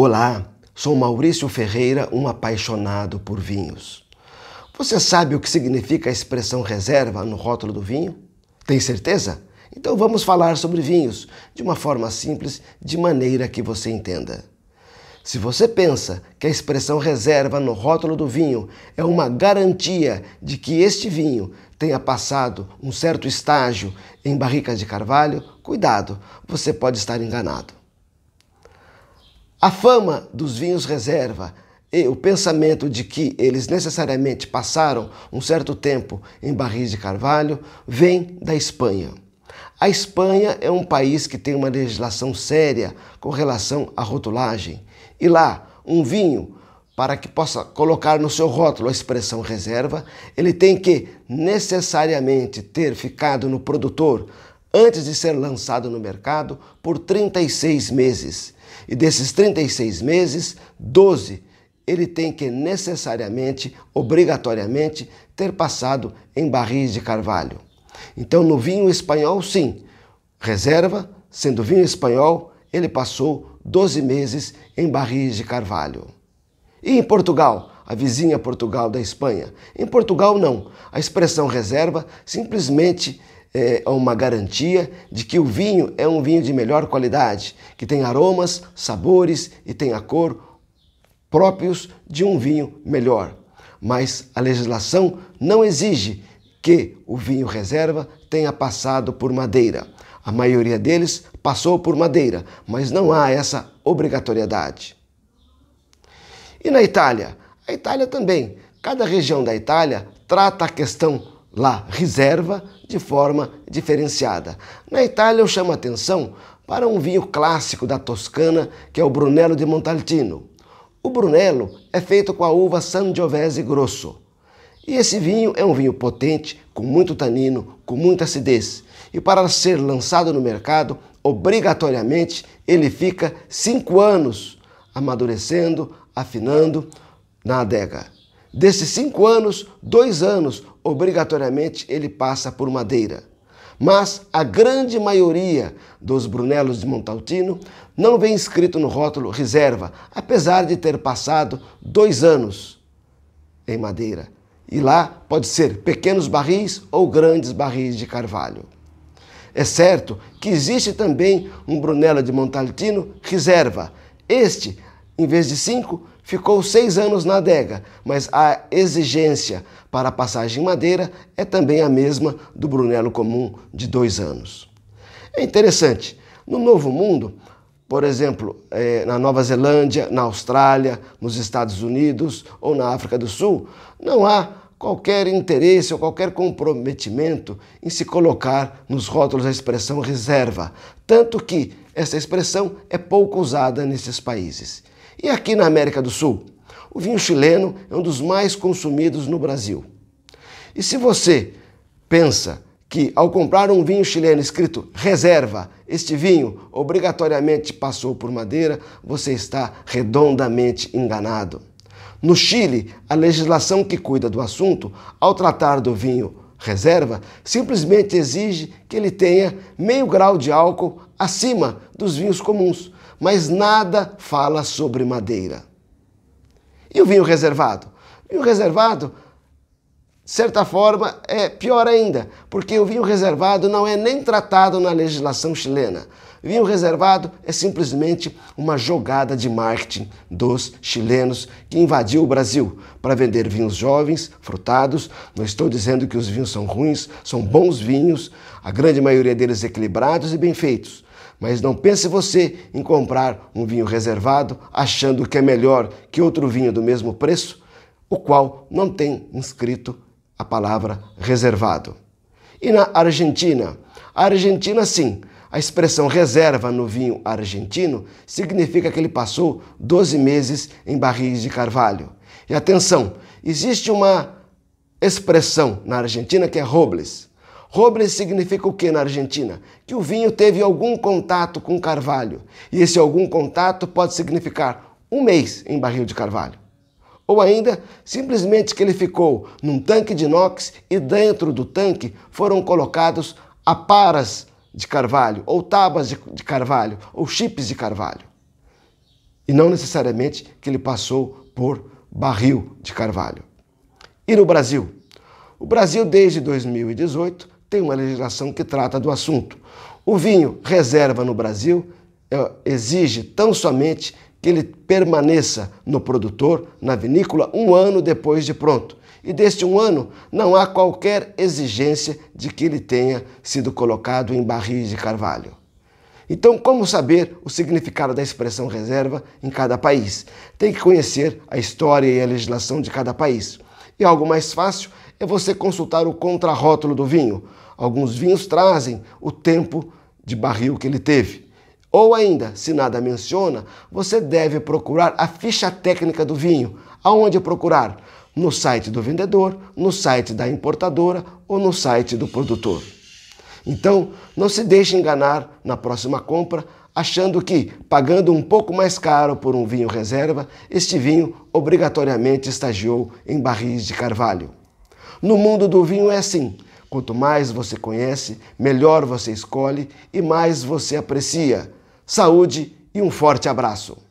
Olá, sou Maurício Ferreira, um apaixonado por vinhos. Você sabe o que significa a expressão reserva no rótulo do vinho? Tem certeza? Então vamos falar sobre vinhos de uma forma simples, de maneira que você entenda. Se você pensa que a expressão reserva no rótulo do vinho é uma garantia de que este vinho tenha passado um certo estágio em barricas de carvalho, cuidado, você pode estar enganado. A fama dos vinhos reserva e o pensamento de que eles necessariamente passaram um certo tempo em barris de carvalho vem da Espanha. A Espanha é um país que tem uma legislação séria com relação à rotulagem. E lá, um vinho, para que possa colocar no seu rótulo a expressão reserva, ele tem que necessariamente ter ficado no produtor antes de ser lançado no mercado por 36 meses. E desses 36 meses, 12 ele tem que necessariamente, obrigatoriamente, ter passado em barris de carvalho. Então, no vinho espanhol, sim, reserva, sendo vinho espanhol, ele passou 12 meses em barris de carvalho. E em Portugal, a vizinha Portugal da Espanha? Em Portugal, não. A expressão reserva simplesmente é, é, uma garantia de que o vinho é um vinho de melhor qualidade, que tem aromas, sabores e tem a cor próprios de um vinho melhor. Mas a legislação não exige que o vinho reserva tenha passado por madeira. A maioria deles passou por madeira, mas não há essa obrigatoriedade. E na Itália? A Itália também. Cada região da Itália trata a questão lá reserva de forma diferenciada. Na Itália, eu chamo a atenção para um vinho clássico da Toscana, que é o Brunello de Montalcino. O Brunello é feito com a uva Sangiovese Grosso. E esse vinho é um vinho potente, com muito tanino, com muita acidez. E para ser lançado no mercado, obrigatoriamente ele fica cinco anos amadurecendo, afinando na adega. Desses cinco anos, dois anos, obrigatoriamente, ele passa por madeira. Mas a grande maioria dos Brunelos de Montaltino não vem escrito no rótulo reserva, apesar de ter passado dois anos em madeira. E lá pode ser pequenos barris ou grandes barris de carvalho. É certo que existe também um Brunello de Montaltino reserva. Este em vez de cinco, ficou seis anos na adega, mas a exigência para a passagem em madeira é também a mesma do Brunello comum de dois anos. É interessante, no Novo Mundo, por exemplo, eh, na Nova Zelândia, na Austrália, nos Estados Unidos ou na África do Sul, não há qualquer interesse ou qualquer comprometimento em se colocar nos rótulos a expressão reserva, tanto que essa expressão é pouco usada nesses países. E aqui na América do Sul, o vinho chileno é um dos mais consumidos no Brasil. E se você pensa que ao comprar um vinho chileno escrito reserva, este vinho obrigatoriamente passou por madeira, você está redondamente enganado. No Chile, a legislação que cuida do assunto, ao tratar do vinho reserva simplesmente exige que ele tenha meio grau de álcool acima dos vinhos comuns, mas nada fala sobre madeira. E o vinho reservado? O vinho reservado certa forma, é pior ainda, porque o vinho reservado não é nem tratado na legislação chilena. Vinho reservado é simplesmente uma jogada de marketing dos chilenos que invadiu o Brasil para vender vinhos jovens, frutados. Não estou dizendo que os vinhos são ruins, são bons vinhos, a grande maioria deles equilibrados e bem feitos. Mas não pense você em comprar um vinho reservado achando que é melhor que outro vinho do mesmo preço, o qual não tem inscrito a palavra reservado. E na Argentina? A Argentina, sim, a expressão reserva no vinho argentino significa que ele passou 12 meses em barris de carvalho. E atenção, existe uma expressão na Argentina que é robles. Robles significa o que na Argentina? Que o vinho teve algum contato com carvalho. E esse algum contato pode significar um mês em barril de carvalho ou ainda, simplesmente que ele ficou num tanque de inox e dentro do tanque foram colocados aparas de carvalho, ou tábuas de, de carvalho, ou chips de carvalho. E não necessariamente que ele passou por barril de carvalho. E no Brasil? O Brasil, desde 2018, tem uma legislação que trata do assunto. O vinho reserva no Brasil eh, exige tão somente que ele permaneça no produtor, na vinícola, um ano depois de pronto. E deste um ano, não há qualquer exigência de que ele tenha sido colocado em barris de carvalho. Então, como saber o significado da expressão reserva em cada país? Tem que conhecer a história e a legislação de cada país. E algo mais fácil é você consultar o contrarótulo do vinho. Alguns vinhos trazem o tempo de barril que ele teve. Ou ainda, se nada menciona, você deve procurar a ficha técnica do vinho. Aonde procurar? No site do vendedor, no site da importadora ou no site do produtor. Então, não se deixe enganar na próxima compra achando que, pagando um pouco mais caro por um vinho reserva, este vinho obrigatoriamente estagiou em barris de carvalho. No mundo do vinho é assim: quanto mais você conhece, melhor você escolhe e mais você aprecia saúde e um forte abraço.